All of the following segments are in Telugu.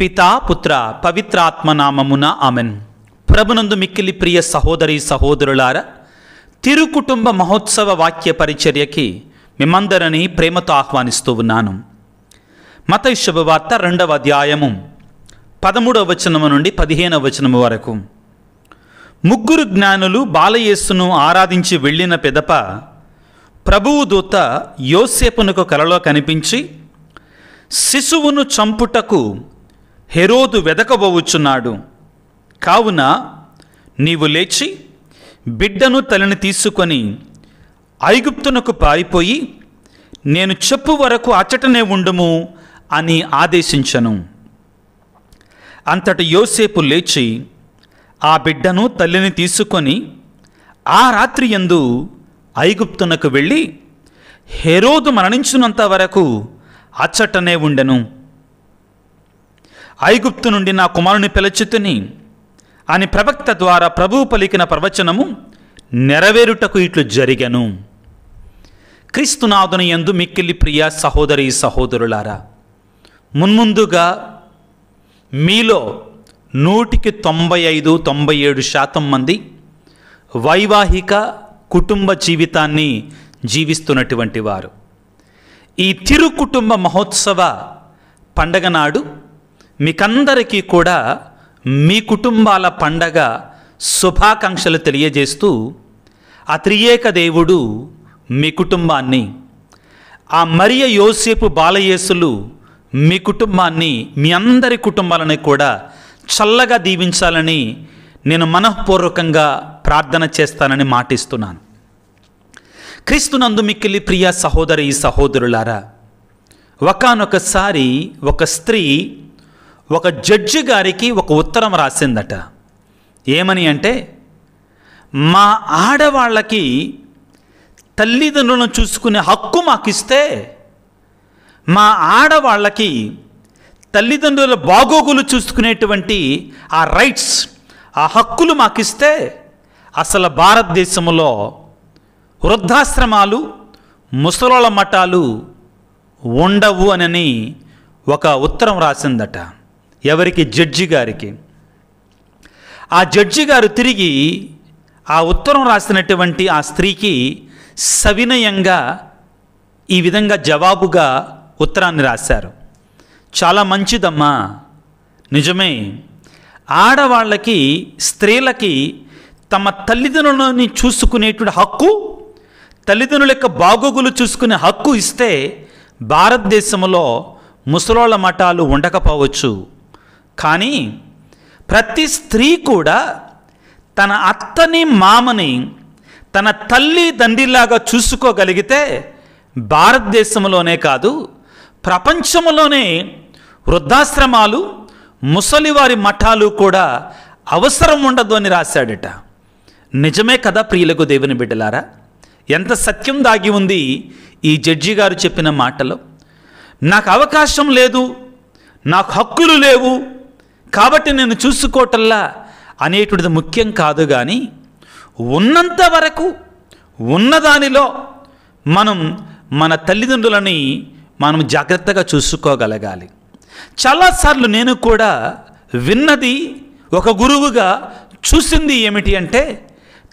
పితా పుత్ర పవిత్రాత్మనామమున ఆమెన్ ప్రభునందు మిక్కిలి ప్రియ సహోదరి సహోదరులారా తిరుకుటుంబ మహోత్సవ వాక్య పరిచర్యకి మిమ్మందరిని ప్రేమతో ఆహ్వానిస్తూ ఉన్నాను మత శుభవార్త రెండవ అధ్యాయము పదమూడవ వచనము నుండి పదిహేనవ వచనము వరకు ముగ్గురు జ్ఞానులు బాలయేస్సును ఆరాధించి వెళ్ళిన పెదప ప్రభువు దూత యోసేపునకు కలలో కనిపించి శిశువును చంపుటకు హెరోదు వెదకబోవుచున్నాడు కావున నీవు లేచి బిడ్డను తలని తీసుకొని ఐగుప్తునకు పారిపోయి నేను చెప్పు వరకు అచ్చటనే ఉండుము అని ఆదేశించను అంతటి యోసేపు లేచి ఆ బిడ్డను తల్లిని తీసుకొని ఆ రాత్రి ఎందు ఐగుప్తునకు వెళ్ళి హెరోదు మరణించినంత వరకు అచ్చటనే ఉండెను ఐగుప్తు నుండి నా కుమారుని పిలచితుని అని ప్రవక్త ద్వారా ప్రభువు పలికిన ప్రవచనము నెరవేరుటకు ఇట్లు జరిగను క్రీస్తునాథుని ఎందు మిక్కిలి ప్రియ సహోదరి సహోదరులారా మున్ముందుగా మీలో నూటికి తొంభై ఐదు తొంభై ఏడు శాతం మంది వైవాహిక కుటుంబ జీవితాన్ని జీవిస్తున్నటువంటి వారు ఈ తిరు కుటుంబ మహోత్సవ పండగ నాడు మీకందరికీ కూడా మీ కుటుంబాల పండగ శుభాకాంక్షలు తెలియజేస్తూ ఆ త్రియేక దేవుడు మీ కుటుంబాన్ని ఆ మరియ యోసేపు బాలయేసులు మీ కుటుంబాన్ని మీ అందరి కుటుంబాలని కూడా చల్లగా దీవించాలని నేను మనఃపూర్వకంగా ప్రార్థన చేస్తానని మాటిస్తున్నాను క్రీస్తునందు మిక్కిలి ప్రియ సహోదరి సహోదరులారా ఒకనొకసారి ఒక స్త్రీ ఒక జడ్జి గారికి ఒక ఉత్తరం రాసిందట ఏమని అంటే మా ఆడవాళ్ళకి తల్లిదండ్రులను చూసుకునే హక్కు మాకిస్తే మా ఆడవాళ్ళకి తల్లిదండ్రుల బాగోగులు చూసుకునేటువంటి ఆ రైట్స్ ఆ హక్కులు మాకిస్తే అసలు భారతదేశంలో వృద్ధాశ్రమాలు ముసలోళ్ళ మఠాలు ఉండవు అనని ఒక ఉత్తరం రాసిందట ఎవరికి జడ్జి గారికి ఆ జడ్జి గారు తిరిగి ఆ ఉత్తరం రాసినటువంటి ఆ స్త్రీకి సవినయంగా ఈ విధంగా జవాబుగా ఉత్తరాన్ని రాశారు చాలా మంచిదమ్మా నిజమే ఆడవాళ్ళకి స్త్రీలకి తమ తల్లిదండ్రులని చూసుకునేటువంటి హక్కు తల్లిదండ్రుల యొక్క బాగోగులు చూసుకునే హక్కు ఇస్తే భారతదేశంలో ముసలోళ్ళ మఠాలు ఉండకపోవచ్చు కానీ ప్రతి స్త్రీ కూడా తన అత్తని మామని తన తల్లి తండ్రిలాగా చూసుకోగలిగితే భారతదేశంలోనే కాదు ప్రపంచంలోనే వృద్ధాశ్రమాలు ముసలివారి మఠాలు కూడా అవసరం ఉండదు అని రాశాడట నిజమే కదా ప్రియులకు దేవుని బిడ్డలారా ఎంత సత్యం దాగి ఉంది ఈ జడ్జి గారు చెప్పిన మాటలో నాకు అవకాశం లేదు నాకు హక్కులు లేవు కాబట్టి నేను చూసుకోవటల్లా అనేటువంటిది ముఖ్యం కాదు కానీ ఉన్నంత వరకు ఉన్నదానిలో మనం మన తల్లిదండ్రులని మనం జాగ్రత్తగా చూసుకోగలగాలి చాలాసార్లు నేను కూడా విన్నది ఒక గురువుగా చూసింది ఏమిటి అంటే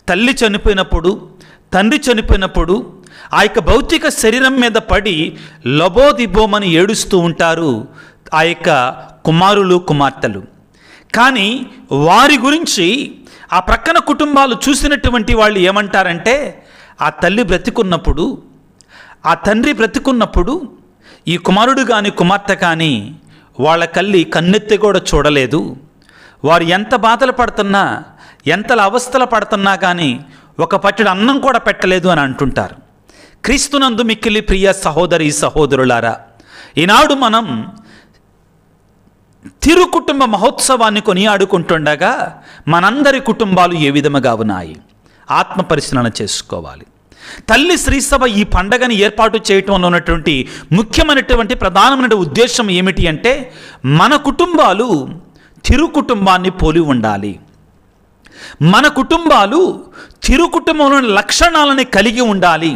తల్లి చనిపోయినప్పుడు తండ్రి చనిపోయినప్పుడు ఆ యొక్క భౌతిక శరీరం మీద పడి లబోదిబోమని ఏడుస్తూ ఉంటారు ఆ యొక్క కుమారులు కుమార్తెలు కానీ వారి గురించి ఆ ప్రక్కన కుటుంబాలు చూసినటువంటి వాళ్ళు ఏమంటారంటే ఆ తల్లి బ్రతికున్నప్పుడు ఆ తండ్రి బ్రతికున్నప్పుడు ఈ కుమారుడు కానీ కుమార్తె కానీ వాళ్ళ కల్లి కన్నెత్తి కూడా చూడలేదు వారు ఎంత బాధలు పడుతున్నా ఎంత అవస్థలు పడుతున్నా కానీ ఒక పట్టుడు అన్నం కూడా పెట్టలేదు అని అంటుంటారు క్రీస్తునందు మిక్కిలి ప్రియ సహోదరి సహోదరులారా ఈనాడు మనం తిరు కుటుంబ మహోత్సవాన్ని కొనియాడుకుంటుండగా మనందరి కుటుంబాలు ఏ విధముగా ఉన్నాయి ఆత్మ పరిశీలన చేసుకోవాలి తల్లి శ్రీసభ ఈ పండగని ఏర్పాటు చేయటంలో ఉన్నటువంటి ముఖ్యమైనటువంటి ప్రధానమైన ఉద్దేశం ఏమిటి అంటే మన కుటుంబాలు తిరు కుటుంబాన్ని పోలి ఉండాలి మన కుటుంబాలు తిరు కుటుంబంలోని లక్షణాలని కలిగి ఉండాలి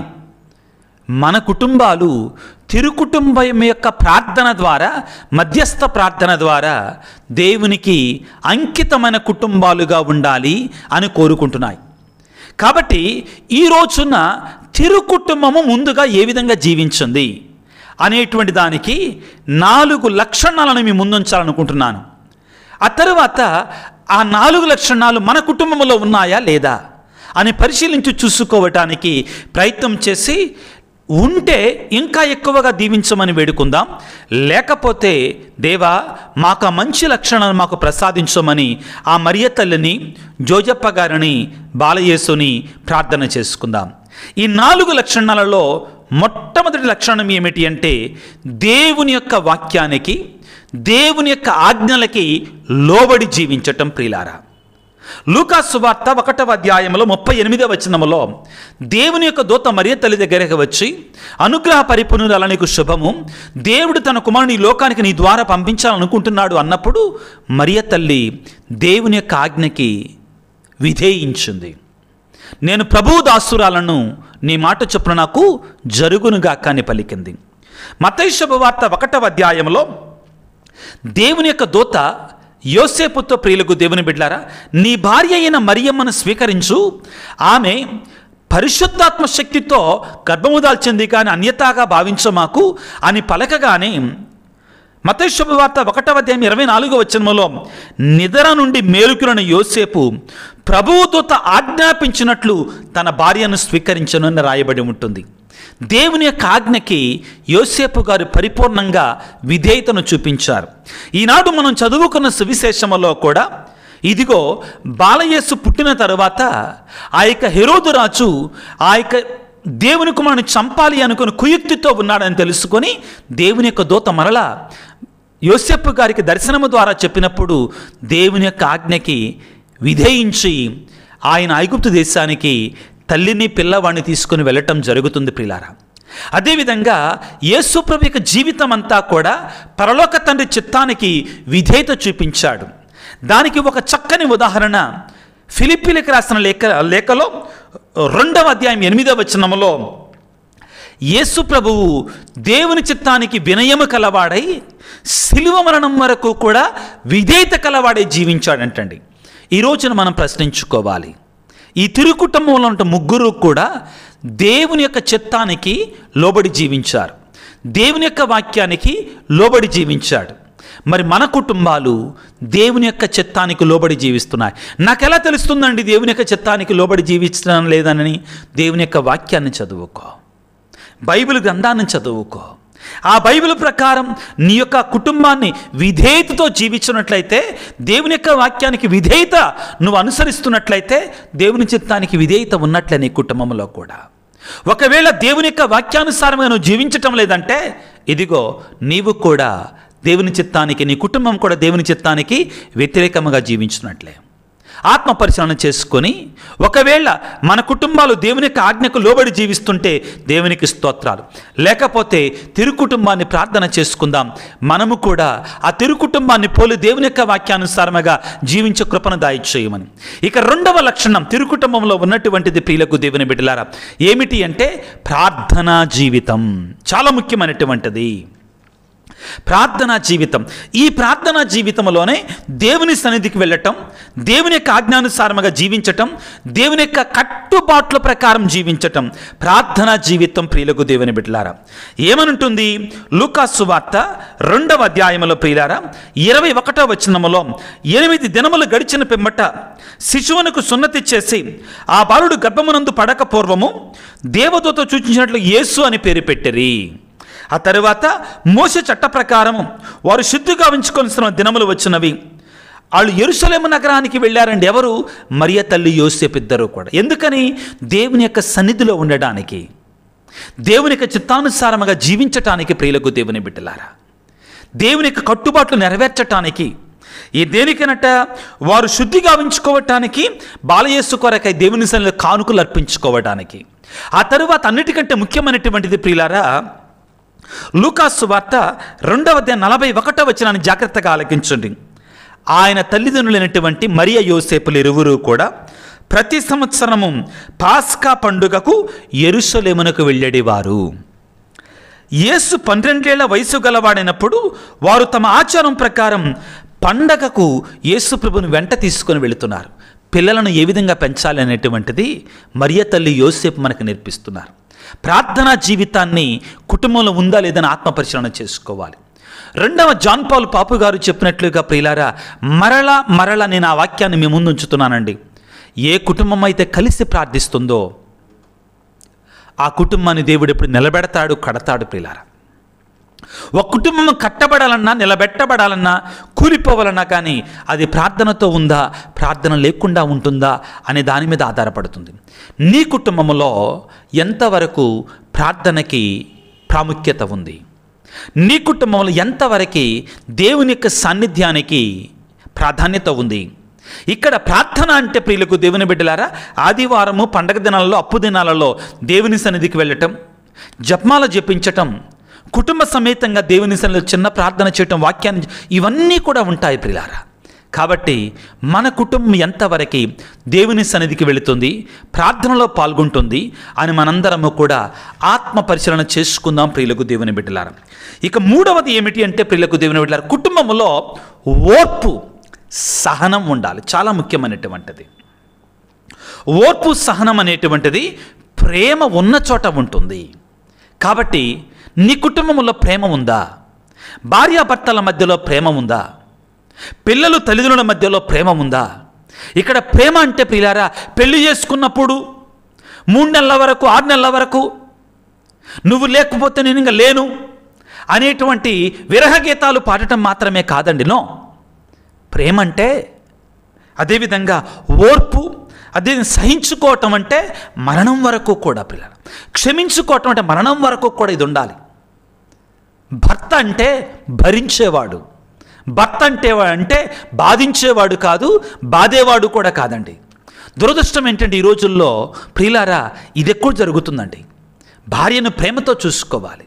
మన కుటుంబాలు తిరుకుటుంబం యొక్క ప్రార్థన ద్వారా మధ్యస్థ ప్రార్థన ద్వారా దేవునికి అంకితమైన కుటుంబాలుగా ఉండాలి అని కోరుకుంటున్నాయి కాబట్టి ఈ రోజున తిరుకుటుంబము ముందుగా ఏ విధంగా జీవించింది అనేటువంటి దానికి నాలుగు లక్షణాలను మీ ముందుంచాలనుకుంటున్నాను ఆ తర్వాత ఆ నాలుగు లక్షణాలు మన కుటుంబంలో ఉన్నాయా లేదా అని పరిశీలించి చూసుకోవటానికి ప్రయత్నం చేసి ఉంటే ఇంకా ఎక్కువగా దీవించమని వేడుకుందాం లేకపోతే దేవా మాకు మంచి లక్షణాలు మాకు ప్రసాదించమని ఆ మరియ తల్లిని జోజప్ప గారిని బాలయేసుని ప్రార్థన చేసుకుందాం ఈ నాలుగు లక్షణాలలో మొట్టమొదటి లక్షణం ఏమిటి అంటే దేవుని యొక్క వాక్యానికి దేవుని యొక్క ఆజ్ఞలకి లోబడి జీవించటం ప్రియులారా లూకా వార్త ఒకటవ అధ్యాయంలో ముప్పై ఎనిమిదవ వచనములో దేవుని యొక్క దూత మరియ తల్లి దగ్గరకు వచ్చి అనుగ్రహ పరిపూర్ణుల నీకు శుభము దేవుడు తన కుమారుని లోకానికి నీ ద్వారా పంపించాలనుకుంటున్నాడు అన్నప్పుడు మరియ తల్లి దేవుని యొక్క ఆజ్ఞకి విధేయించింది నేను ప్రభు దాసురాలను నీ మాట చొప్పున నాకు జరుగునుగాక అని పలికింది మతైశుభవార్త వార్త ఒకటవ అధ్యాయంలో దేవుని యొక్క దూత యోసేపుతో ప్రియులకు దేవుని బిడ్లారా నీ భార్య అయిన మరియమ్మను స్వీకరించు ఆమె పరిశుద్ధాత్మ శక్తితో గర్భము దాల్చింది కానీ అన్యతాగా మాకు అని పలకగానే మతశుభవార్త ఒకటవ దేమి ఇరవై నాలుగో వచనంలో నిద్ర నుండి మేలుకులను యోసేపు ప్రభువుతో ఆజ్ఞాపించినట్లు తన భార్యను స్వీకరించను అని రాయబడి ఉంటుంది దేవుని యొక్క ఆజ్ఞకి యోసేపు గారు పరిపూర్ణంగా విధేయతను చూపించారు ఈనాడు మనం చదువుకున్న సువిశేషములో కూడా ఇదిగో బాలయేసు పుట్టిన తరువాత ఆ యొక్క హెరోదు రాజు ఆ యొక్క దేవుని కుమారుని చంపాలి అనుకుని కుయుక్తితో ఉన్నాడని తెలుసుకొని దేవుని యొక్క దూత మరల యోసెప్పు గారికి దర్శనము ద్వారా చెప్పినప్పుడు దేవుని యొక్క ఆజ్ఞకి విధేయించి ఆయన ఐగుప్తు దేశానికి తల్లిని పిల్లవాడిని తీసుకుని వెళ్ళటం జరుగుతుంది ప్రిలారా అదేవిధంగా యేసుప్రభు యొక్క జీవితం అంతా కూడా పరలోక తండ్రి చిత్తానికి విధేయత చూపించాడు దానికి ఒక చక్కని ఉదాహరణ ఫిలిప్పీలకు రాసిన లేఖ లేఖలో రెండవ అధ్యాయం ఎనిమిదవ వచనంలో యేసు ప్రభువు దేవుని చిత్తానికి వినయము కలవాడై శిలువ మరణం వరకు కూడా విధేయత కలవాడై జీవించాడంటండి ఈ రోజున మనం ప్రశ్నించుకోవాలి ఈ తిరు కుటుంబంలో ఉన్న ముగ్గురు కూడా దేవుని యొక్క చిత్తానికి లోబడి జీవించారు దేవుని యొక్క వాక్యానికి లోబడి జీవించాడు మరి మన కుటుంబాలు దేవుని యొక్క చిత్తానికి లోబడి జీవిస్తున్నాయి నాకు ఎలా తెలుస్తుందండి దేవుని యొక్క చిత్తానికి లోబడి జీవించడం లేదని దేవుని యొక్క వాక్యాన్ని చదువుకో బైబిల్ గ్రంథాన్ని చదువుకో ఆ బైబిల్ ప్రకారం నీ యొక్క కుటుంబాన్ని విధేయతతో జీవించినట్లయితే దేవుని యొక్క వాక్యానికి విధేయత నువ్వు అనుసరిస్తున్నట్లయితే దేవుని చిత్తానికి విధేయత ఉన్నట్లే నీ కుటుంబంలో కూడా ఒకవేళ దేవుని యొక్క వాక్యానుసారంగా నువ్వు జీవించటం లేదంటే ఇదిగో నీవు కూడా దేవుని చిత్తానికి నీ కుటుంబం కూడా దేవుని చిత్తానికి వ్యతిరేకంగా జీవించినట్లే ఆత్మ పరిశీలన చేసుకొని ఒకవేళ మన కుటుంబాలు దేవుని యొక్క ఆజ్ఞకు లోబడి జీవిస్తుంటే దేవునికి స్తోత్రాలు లేకపోతే తిరు కుటుంబాన్ని ప్రార్థన చేసుకుందాం మనము కూడా ఆ తిరు కుటుంబాన్ని పోలి దేవుని యొక్క వాక్యానుసారముగా జీవించే కృపను దాయి చేయమని ఇక రెండవ లక్షణం తిరు కుటుంబంలో ఉన్నటువంటిది ప్రియులకు దేవుని బిడ్డలారా ఏమిటి అంటే ప్రార్థనా జీవితం చాలా ముఖ్యమైనటువంటిది ప్రార్థనా జీవితం ఈ ప్రార్థనా జీవితంలోనే దేవుని సన్నిధికి వెళ్ళటం దేవుని యొక్క ఆజ్ఞానుసారముగా జీవించటం దేవుని యొక్క కట్టుబాట్ల ప్రకారం జీవించటం ప్రార్థనా జీవితం ప్రియులకు దేవుని బిడ్డలారా ఏమనుంటుంది లూకాసు వార్త రెండవ అధ్యాయంలో ప్రియులారా ఇరవై ఒకటో వచనములో ఎనిమిది దినములు గడిచిన పిమ్మట శిశువునకు సున్నతి చేసి ఆ బాలుడు గర్భమునందు పడక పూర్వము దేవతతో సూచించినట్లు యేసు అని పేరు పెట్టిరి ఆ తరువాత మోసే చట్ట ప్రకారము వారు శుద్ధిగా ఉంచుకొనిస్తున్న దినములు వచ్చినవి వాళ్ళు ఎరుసలేము నగరానికి వెళ్ళారండి ఎవరు మరియ తల్లి యోసేపు ఇద్దరు కూడా ఎందుకని దేవుని యొక్క సన్నిధిలో ఉండడానికి దేవుని యొక్క చిత్తానుసారముగా జీవించటానికి ప్రియులకు దేవుని బిడ్డలారా దేవుని యొక్క కట్టుబాట్లు నెరవేర్చటానికి ఈ దేనికనట వారు శుద్ధిగా ఉంచుకోవటానికి బాలయేసు కొరకై దేవుని సన్నిధిలో కానుకలు అర్పించుకోవటానికి ఆ తరువాత అన్నిటికంటే ముఖ్యమైనటువంటిది ప్రియులారా లూకాసు వార్త రెండవ నలభై ఒకటో వచ్చినాన్ని జాగ్రత్తగా ఆలకించండి ఆయన తల్లిదండ్రులైనటువంటి మరియ యోసేపులు ఇరువురు కూడా ప్రతి సంవత్సరము పాస్కా పండుగకు ఎరుసలేమునకు వెళ్ళేడివారు యేసు పన్నెండేళ్ల వయసు గలవాడైనప్పుడు వారు తమ ఆచారం ప్రకారం పండగకు యేసు ప్రభుని వెంట తీసుకొని వెళుతున్నారు పిల్లలను ఏ విధంగా పెంచాలి అనేటువంటిది మరియ తల్లి యోసేపు మనకు నేర్పిస్తున్నారు ప్రార్థనా జీవితాన్ని కుటుంబంలో ఉందా లేదని ఆత్మపరిశీలన చేసుకోవాలి రెండవ జాన్ పాల్ పాపు గారు చెప్పినట్లుగా ప్రియులారా మరల మరల నేను ఆ వాక్యాన్ని మీ ముందు ఉంచుతున్నానండి ఏ కుటుంబం అయితే కలిసి ప్రార్థిస్తుందో ఆ కుటుంబాన్ని దేవుడు ఎప్పుడు నిలబెడతాడు కడతాడు ప్రియులారా ఒక కుటుంబం కట్టబడాలన్నా నిలబెట్టబడాలన్నా కూలిపోవాలన్నా కానీ అది ప్రార్థనతో ఉందా ప్రార్థన లేకుండా ఉంటుందా అనే దాని మీద ఆధారపడుతుంది నీ కుటుంబంలో ఎంతవరకు ప్రార్థనకి ప్రాముఖ్యత ఉంది నీ కుటుంబంలో ఎంతవరకు దేవుని యొక్క సాన్నిధ్యానికి ప్రాధాన్యత ఉంది ఇక్కడ ప్రార్థన అంటే ప్రియులకు దేవుని బిడ్డలారా ఆదివారము పండగ దినాలలో అప్పు దినాలలో దేవుని సన్నిధికి వెళ్ళటం జప్మాల జపించటం కుటుంబ సమేతంగా దేవుని సన్నిధిలో చిన్న ప్రార్థన చేయటం వాక్యాన్ని ఇవన్నీ కూడా ఉంటాయి ప్రిలారా కాబట్టి మన కుటుంబం ఎంతవరకు దేవుని సన్నిధికి వెళుతుంది ప్రార్థనలో పాల్గొంటుంది అని మనందరము కూడా ఆత్మ పరిశీలన చేసుకుందాం ప్రియులకు దేవుని బిడ్డలారా ఇక మూడవది ఏమిటి అంటే ప్రియులకు దేవుని బిడ్డలారా కుటుంబంలో ఓర్పు సహనం ఉండాలి చాలా ముఖ్యమైనటువంటిది ఓర్పు సహనం అనేటువంటిది ప్రేమ ఉన్న చోట ఉంటుంది కాబట్టి నీ కుటుంబంలో ప్రేమ ఉందా భార్యాభర్తల మధ్యలో ప్రేమ ఉందా పిల్లలు తల్లిదండ్రుల మధ్యలో ప్రేమ ఉందా ఇక్కడ ప్రేమ అంటే ప్రియులారా పెళ్లి చేసుకున్నప్పుడు మూడు నెలల వరకు ఆరు నెలల వరకు నువ్వు లేకపోతే నేను ఇంకా లేను అనేటువంటి విరహగీతాలు పాడటం మాత్రమే కాదండి నో ప్రేమ అంటే అదేవిధంగా ఓర్పు అదే సహించుకోవటం అంటే మరణం వరకు కూడా పిల్లలు క్షమించుకోవటం అంటే మరణం వరకు కూడా ఇది ఉండాలి భర్త అంటే భరించేవాడు భర్త అంటే అంటే బాధించేవాడు కాదు బాధేవాడు కూడా కాదండి దురదృష్టం ఏంటంటే ఈ రోజుల్లో ప్రియులారా ఇది ఎక్కువ జరుగుతుందండి భార్యను ప్రేమతో చూసుకోవాలి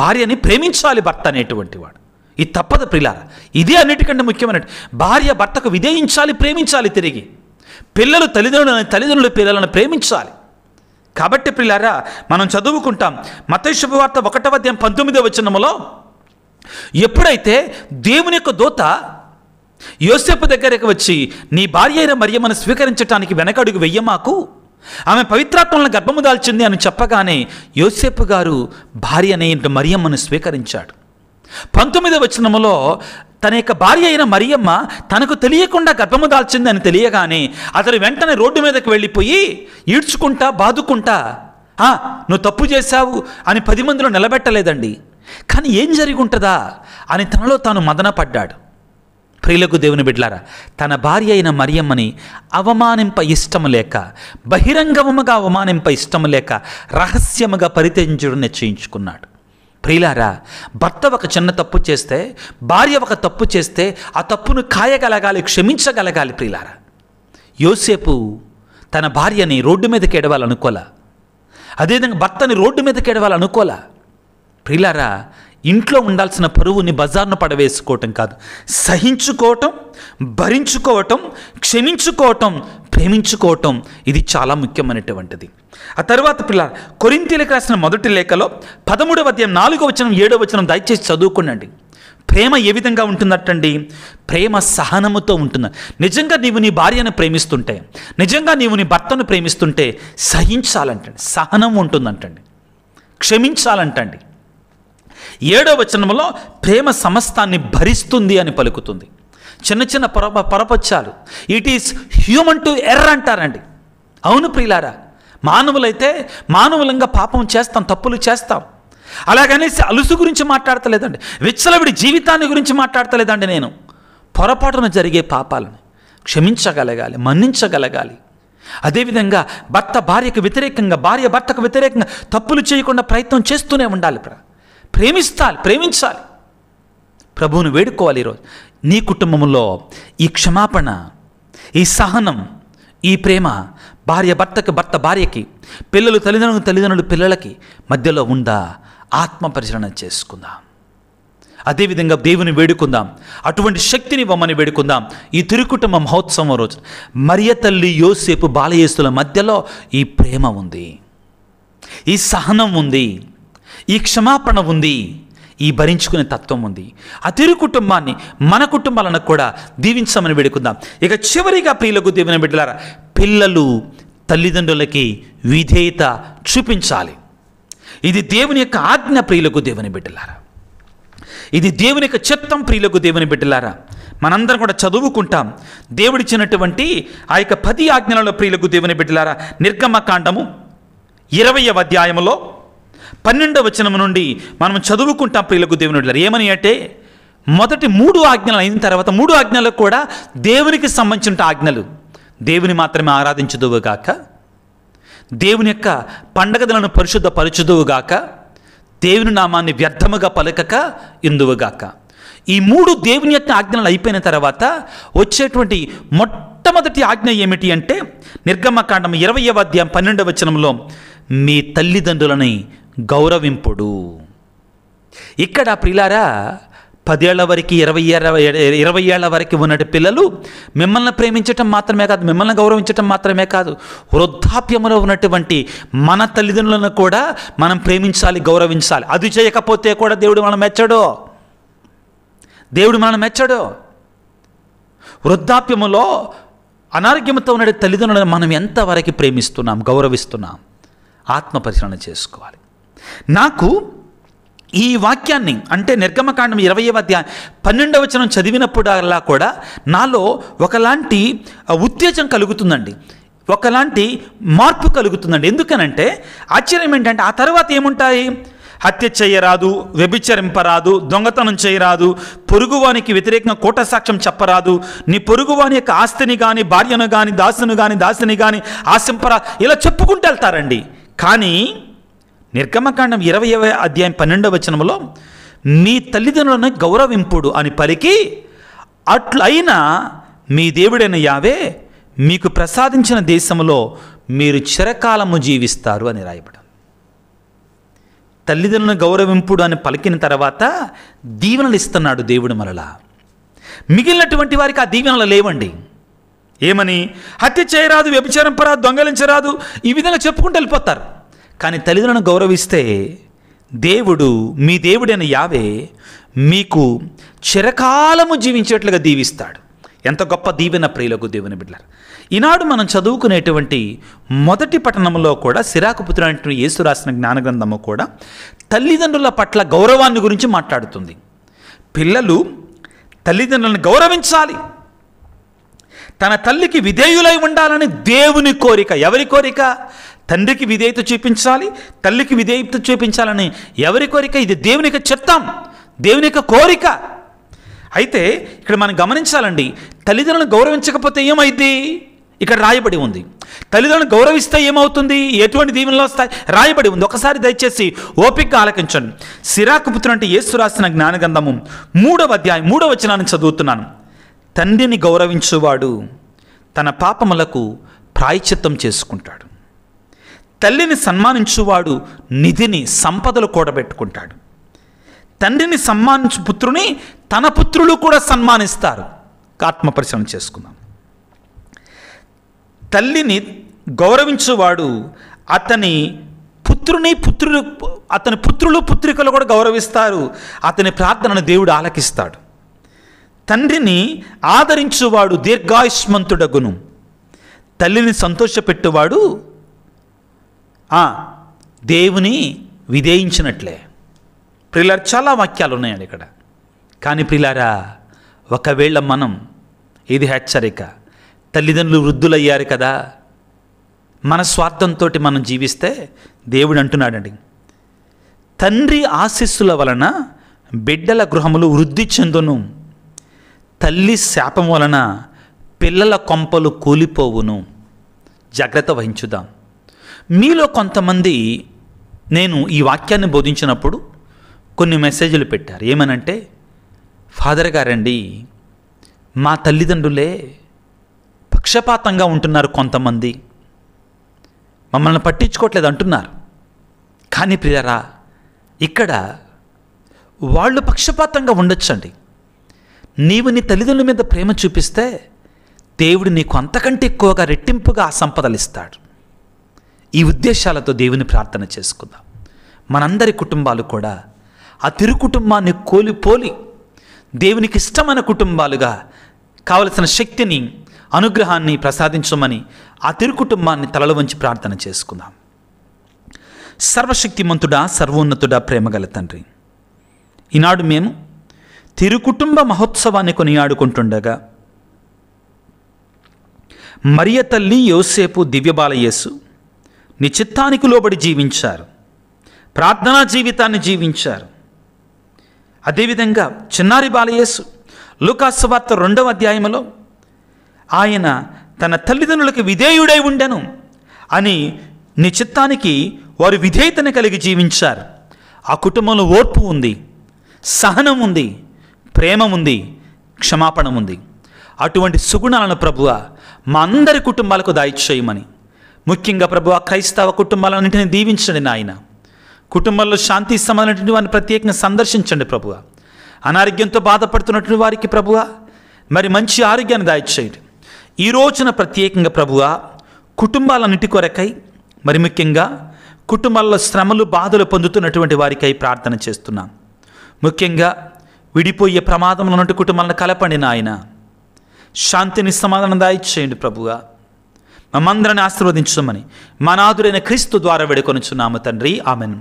భార్యని ప్రేమించాలి భర్త అనేటువంటి వాడు ఇది తప్పదు ప్రియులారా ఇదే అన్నిటికంటే ముఖ్యమైన భార్య భర్తకు విధేయించాలి ప్రేమించాలి తిరిగి పిల్లలు తల్లిదండ్రులు తల్లిదండ్రులు పిల్లలను ప్రేమించాలి కాబట్టి పిల్లారా మనం చదువుకుంటాం మత శుభవార్త ఒకటవ అధ్యాయం పంతొమ్మిదవ వచనములో ఎప్పుడైతే దేవుని యొక్క దూత యోసేపు దగ్గరకు వచ్చి నీ భార్య అయిన మరియమ్మను స్వీకరించడానికి వెనకడుగు మాకు ఆమె పవిత్రాత్మలను గర్భము దాల్చింది అని చెప్పగానే యోసేపు గారు భార్య అనే మరియమ్మను స్వీకరించాడు పంతొమ్మిదవ వచనములో తన యొక్క భార్య అయిన మరియమ్మ తనకు తెలియకుండా గర్భము దాల్చిందని తెలియగానే అతడు వెంటనే రోడ్డు మీదకి వెళ్ళిపోయి ఈడ్చుకుంటా బాదుకుంటా నువ్వు తప్పు చేశావు అని పది మందిలో నిలబెట్టలేదండి కానీ ఏం జరిగి ఉంటుందా అని తనలో తాను మదనపడ్డాడు ప్రియులకు దేవుని బిడ్లారా తన భార్య అయిన మరియమ్మని అవమానింప ఇష్టం లేక బహిరంగముగా అవమానింప ఇష్టం లేక రహస్యముగా పరిత్యజించడం నిశ్చయించుకున్నాడు ప్రియులారా భర్త ఒక చిన్న తప్పు చేస్తే భార్య ఒక తప్పు చేస్తే ఆ తప్పును కాయగలగాలి క్షమించగలగాలి ప్రియులారా యోసేపు తన భార్యని రోడ్డు మీదకి ఎడవాలనుకోలా అదేవిధంగా భర్తని రోడ్డు మీదకి ఎడవాలనుకోలా ప్రియులారా ఇంట్లో ఉండాల్సిన పరువుని బజార్ను పడవేసుకోవటం కాదు సహించుకోవటం భరించుకోవటం క్షమించుకోవటం ప్రేమించుకోవటం ఇది చాలా ముఖ్యమైనటువంటిది ఆ తర్వాత పిల్ల కొరింతీలకు రాసిన మొదటి లేఖలో పదమూడవ అధ్యాయం నాలుగో వచనం ఏడో వచనం దయచేసి చదువుకోండి ప్రేమ ఏ విధంగా ఉంటుందటండి ప్రేమ సహనముతో ఉంటుంది నిజంగా నీవు నీ భార్యను ప్రేమిస్తుంటే నిజంగా నీవు నీ భర్తను ప్రేమిస్తుంటే సహించాలంటండి సహనం ఉంటుందంటండి క్షమించాలంటండి ఏడో వచనంలో ప్రేమ సమస్తాన్ని భరిస్తుంది అని పలుకుతుంది చిన్న చిన్న పొర పొరపచ్చాలు it is human to err అంటారండి అవును ప్రియులారా మానవులైతే మానవులంగా పాపం చేస్తాం తప్పులు చేస్తాం అలాగనేసి అలుసు గురించి మాట్లాడతలేదండి విచ్చలవిడి జీవితాన్ని గురించి మాట్లాడతలేదండి నేను పొరపాటున జరిగే పాపాలను క్షమించగలగాలి మన్నించగలగాలి అదేవిధంగా భర్త భార్యకు వ్యతిరేకంగా భార్య భర్తకు వ్యతిరేకంగా తప్పులు చేయకుండా ప్రయత్నం చేస్తూనే ఉండాలి ప్రేమిస్తాలి ప్రేమించాలి ప్రభువును వేడుకోవాలి ఈరోజు నీ కుటుంబంలో ఈ క్షమాపణ ఈ సహనం ఈ ప్రేమ భార్య భర్తకి భర్త భార్యకి పిల్లలు తల్లిదండ్రులు తల్లిదండ్రులు పిల్లలకి మధ్యలో ఉందా ఆత్మ పరిశీలన చేసుకుందాం అదేవిధంగా దేవుని వేడుకుందాం అటువంటి శక్తిని ఇవ్వమని వేడుకుందాం ఈ తిరుకుటుంబ మహోత్సవం రోజు మరియ తల్లి యోసేపు బాలయేసుల మధ్యలో ఈ ప్రేమ ఉంది ఈ సహనం ఉంది ఈ క్షమాపణ ఉంది ఈ భరించుకునే తత్వం ఉంది ఆ తిరు కుటుంబాన్ని మన కుటుంబాలను కూడా దీవించమని వేడుకుందాం ఇక చివరిగా ప్రియులకు దీవెన బిడ్డలారా పిల్లలు తల్లిదండ్రులకి విధేయత చూపించాలి ఇది దేవుని యొక్క ఆజ్ఞ ప్రియులకు దేవుని బిడ్డలారా ఇది దేవుని యొక్క చిత్తం ప్రియులకు దేవుని బిడ్డలారా మనందరం కూడా చదువుకుంటాం దేవుడిచ్చినటువంటి ఆ యొక్క పది ఆజ్ఞలలో ప్రియులకు దేవుని బిడ్డలారా నిర్గమకాండము ఇరవయవ అధ్యాయంలో పన్నెండవ వచనం నుండి మనం చదువుకుంటాం ప్రియులకు దేవుని ఏమని అంటే మొదటి మూడు ఆజ్ఞలు అయిన తర్వాత మూడు ఆజ్ఞలకు కూడా దేవునికి సంబంధించిన ఆజ్ఞలు దేవుని మాత్రమే ఆరాధించదువుగాక దేవుని యొక్క పండగదలను పరిశుద్ధపరచుదువుగాక దేవుని నామాన్ని వ్యర్థముగా పలకక ఇందువుగాక ఈ మూడు దేవుని యొక్క ఆజ్ఞలు అయిపోయిన తర్వాత వచ్చేటువంటి మొట్టమొదటి ఆజ్ఞ ఏమిటి అంటే నిర్గమకాండం ఇరవై అధ్యాయం పన్నెండవ వచనంలో మీ తల్లిదండ్రులని గౌరవింపుడు ఇక్కడ ప్రిలారా పదేళ్ల వరకు ఇరవై ఇరవై ఏళ్ళ వరకు ఉన్నటి పిల్లలు మిమ్మల్ని ప్రేమించటం మాత్రమే కాదు మిమ్మల్ని గౌరవించటం మాత్రమే కాదు వృద్ధాప్యంలో ఉన్నటువంటి మన తల్లిదండ్రులను కూడా మనం ప్రేమించాలి గౌరవించాలి అది చేయకపోతే కూడా దేవుడు మనం మెచ్చడో దేవుడు మనం మెచ్చడో వృద్ధాప్యములో అనారోగ్యంతో ఉన్న తల్లిదండ్రులను మనం ఎంతవరకు ప్రేమిస్తున్నాం గౌరవిస్తున్నాం ఆత్మ పరిశీలన చేసుకోవాలి నాకు ఈ వాక్యాన్ని అంటే నిర్గమకాండం ఇరవై అధ్యాయం పన్నెండవ వచనం చదివినప్పుడల్లా కూడా నాలో ఒకలాంటి ఉత్తేజం కలుగుతుందండి ఒకలాంటి మార్పు కలుగుతుందండి ఎందుకనంటే ఆశ్చర్యం ఏంటంటే ఆ తర్వాత ఏముంటాయి హత్య చేయరాదు వ్యభిచరింపరాదు దొంగతనం చేయరాదు పొరుగువానికి వ్యతిరేకంగా కోట సాక్ష్యం చెప్పరాదు నీ పొరుగువాని యొక్క ఆస్తిని కానీ భార్యను కానీ దాసును కానీ దాసిని కానీ ఆశింపరా ఇలా చెప్పుకుంటూ వెళ్తారండి కానీ నిర్గమకాండం ఇరవై అధ్యాయం పన్నెండవ వచనంలో మీ తల్లిదండ్రులను గౌరవింపుడు అని పలికి అట్లయినా మీ దేవుడైన యావే మీకు ప్రసాదించిన దేశంలో మీరు చిరకాలము జీవిస్తారు అని రాయబడి తల్లిదండ్రులను గౌరవింపుడు అని పలికిన తర్వాత దీవెనలు ఇస్తున్నాడు దేవుడు మరలా మిగిలినటువంటి వారికి ఆ దీవెనలు లేవండి ఏమని హత్య చేయరాదు వ్యభిచారం పరాదు దొంగలించరాదు ఈ విధంగా చెప్పుకుంటూ వెళ్ళిపోతారు కానీ తల్లిదండ్రులను గౌరవిస్తే దేవుడు మీ దేవుడైన యావే మీకు చిరకాలము జీవించేట్లుగా దీవిస్తాడు ఎంత గొప్ప దీవెన ప్రియులకు దేవుని బిడ్డలారు ఈనాడు మనం చదువుకునేటువంటి మొదటి పట్టణంలో కూడా సిరాకు పుత్రుడు యేసు రాసిన జ్ఞానగ్రంథము కూడా తల్లిదండ్రుల పట్ల గౌరవాన్ని గురించి మాట్లాడుతుంది పిల్లలు తల్లిదండ్రులను గౌరవించాలి తన తల్లికి విధేయులై ఉండాలని దేవుని కోరిక ఎవరి కోరిక తండ్రికి విధేయత చూపించాలి తల్లికి విధేయత చూపించాలని ఎవరి కోరిక ఇది దేవుని చిత్తం దేవుని కోరిక అయితే ఇక్కడ మనం గమనించాలండి తల్లిదండ్రులను గౌరవించకపోతే ఏమైంది ఇక్కడ రాయబడి ఉంది తల్లిదండ్రులను గౌరవిస్తే ఏమవుతుంది ఎటువంటి దీవెనలు వస్తాయి రాయబడి ఉంది ఒకసారి దయచేసి ఓపిక్గా ఆలకించండి సిరాకు పుత్రుడు అంటే యేసు రాసిన జ్ఞానగంధము మూడవ అధ్యాయం మూడవ వచనాన్ని చదువుతున్నాను తండ్రిని గౌరవించువాడు తన పాపములకు ప్రాయచిత్తం చేసుకుంటాడు తల్లిని సన్మానించువాడు నిధిని సంపదలు కూడబెట్టుకుంటాడు తండ్రిని సన్మానించు పుత్రుని తన పుత్రులు కూడా సన్మానిస్తారు పరిశ్రమ చేసుకుందాం తల్లిని గౌరవించువాడు అతని పుత్రుని పుత్రులు అతని పుత్రులు పుత్రికలు కూడా గౌరవిస్తారు అతని ప్రార్థనను దేవుడు ఆలకిస్తాడు తండ్రిని ఆదరించువాడు దీర్ఘాయుష్మంతుడగును తల్లిని సంతోషపెట్టువాడు ఆ దేవుని విధేయించినట్లే ప్రిలారు చాలా వాక్యాలు ఉన్నాయండి ఇక్కడ కానీ ప్రిలారా ఒకవేళ మనం ఇది హెచ్చరిక తల్లిదండ్రులు వృద్ధులయ్యారు కదా మన స్వార్థంతో మనం జీవిస్తే దేవుడు అంటున్నాడండి తండ్రి ఆశీస్సుల వలన బిడ్డల గృహములు వృద్ధి చెందును తల్లి శాపం వలన పిల్లల కొంపలు కూలిపోవును జాగ్రత్త వహించుదాం మీలో కొంతమంది నేను ఈ వాక్యాన్ని బోధించినప్పుడు కొన్ని మెసేజ్లు పెట్టారు ఏమనంటే ఫాదర్ గారండి మా తల్లిదండ్రులే పక్షపాతంగా ఉంటున్నారు కొంతమంది మమ్మల్ని పట్టించుకోవట్లేదు అంటున్నారు కానీ ప్రియరా ఇక్కడ వాళ్ళు పక్షపాతంగా ఉండొచ్చండి నీవు నీ తల్లిదండ్రుల మీద ప్రేమ చూపిస్తే దేవుడు నీకు అంతకంటే ఎక్కువగా రెట్టింపుగా ఆ సంపదలు ఇస్తాడు ఈ ఉద్దేశాలతో దేవుని ప్రార్థన చేసుకుందాం మనందరి కుటుంబాలు కూడా ఆ తిరు కుటుంబాన్ని కోలిపోలి దేవునికి ఇష్టమైన కుటుంబాలుగా కావలసిన శక్తిని అనుగ్రహాన్ని ప్రసాదించమని ఆ తిరు కుటుంబాన్ని తలలు వంచి ప్రార్థన చేసుకుందాం సర్వశక్తిమంతుడా సర్వోన్నతుడా ప్రేమగల తండ్రి ఈనాడు మేము తిరు కుటుంబ మహోత్సవాన్ని కొనియాడుకుంటుండగా మరియ తల్లి యోసేపు దివ్యబాలయేసు నీ చిత్తానికి లోబడి జీవించారు ప్రార్థనా జీవితాన్ని జీవించారు అదేవిధంగా చిన్నారి బాలయేసు లూకాసు వార్త రెండవ అధ్యాయంలో ఆయన తన తల్లిదండ్రులకు విధేయుడై ఉండెను అని నీ చిత్తానికి వారు విధేయతను కలిగి జీవించారు ఆ కుటుంబంలో ఓర్పు ఉంది సహనం ఉంది ప్రేమ ఉంది క్షమాపణ ఉంది అటువంటి సుగుణాలను ప్రభువ మా అందరి కుటుంబాలకు దాయిచేయమని ముఖ్యంగా ప్రభు ఆ క్రైస్తవ కుటుంబాలన్నింటిని దీవించండి నాయన కుటుంబంలో శాంతి సంబంధించిన వారిని ప్రత్యేకంగా సందర్శించండి ప్రభువ అనారోగ్యంతో బాధపడుతున్నటువంటి వారికి ప్రభువ మరి మంచి ఆరోగ్యాన్ని దాయిచ్చేయండి ఈ రోజున ప్రత్యేకంగా ప్రభువ కుటుంబాలన్నింటి కొరకై మరి ముఖ్యంగా కుటుంబాల్లో శ్రమలు బాధలు పొందుతున్నటువంటి వారికై ప్రార్థన చేస్తున్నాం ముఖ్యంగా విడిపోయే ప్రమాదంలో ఉన్నటువంటి కుటుంబాలను కలపండి నాయన శాంతిని సమాధానం దాయిచ్చేయండి ప్రభుగా మమ్మందరిని ఆశీర్వదించమని మా క్రీస్తు ద్వారా వేడుకొనిచున్నాము తండ్రి ఆమెను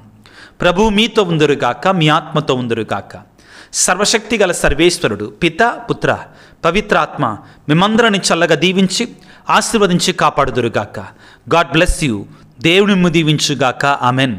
ప్రభు మీతో ఉందరుగాక మీ ఆత్మతో ఉందరుగాక సర్వశక్తి గల సర్వేశ్వరుడు పిత పుత్ర పవిత్రాత్మ మిమ్మందరిని చల్లగా దీవించి ఆశీర్వదించి కాపాడుదురుగాక గాడ్ బ్లెస్ యూ దేవుని దీవించుగాక ఆమెన్